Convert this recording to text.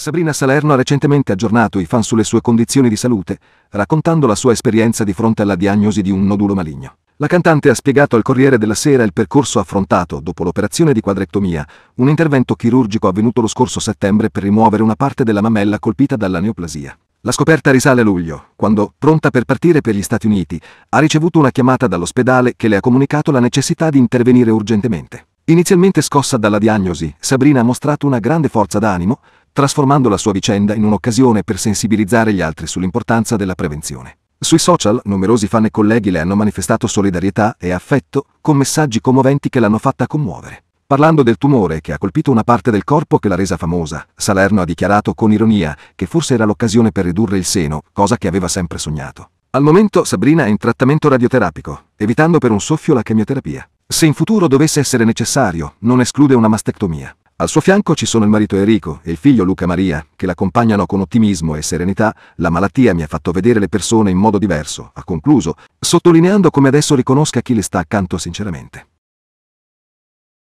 Sabrina Salerno ha recentemente aggiornato i fan sulle sue condizioni di salute, raccontando la sua esperienza di fronte alla diagnosi di un nodulo maligno. La cantante ha spiegato al Corriere della Sera il percorso affrontato dopo l'operazione di quadrectomia, un intervento chirurgico avvenuto lo scorso settembre per rimuovere una parte della mammella colpita dalla neoplasia. La scoperta risale a luglio, quando, pronta per partire per gli Stati Uniti, ha ricevuto una chiamata dall'ospedale che le ha comunicato la necessità di intervenire urgentemente. Inizialmente scossa dalla diagnosi, Sabrina ha mostrato una grande forza d'animo, trasformando la sua vicenda in un'occasione per sensibilizzare gli altri sull'importanza della prevenzione. Sui social numerosi fan e colleghi le hanno manifestato solidarietà e affetto con messaggi commoventi che l'hanno fatta commuovere. Parlando del tumore che ha colpito una parte del corpo che l'ha resa famosa, Salerno ha dichiarato con ironia che forse era l'occasione per ridurre il seno, cosa che aveva sempre sognato. Al momento Sabrina è in trattamento radioterapico, evitando per un soffio la chemioterapia. Se in futuro dovesse essere necessario, non esclude una mastectomia. Al suo fianco ci sono il marito Enrico e il figlio Luca Maria, che l'accompagnano con ottimismo e serenità. La malattia mi ha fatto vedere le persone in modo diverso, ha concluso, sottolineando come adesso riconosca chi le sta accanto sinceramente.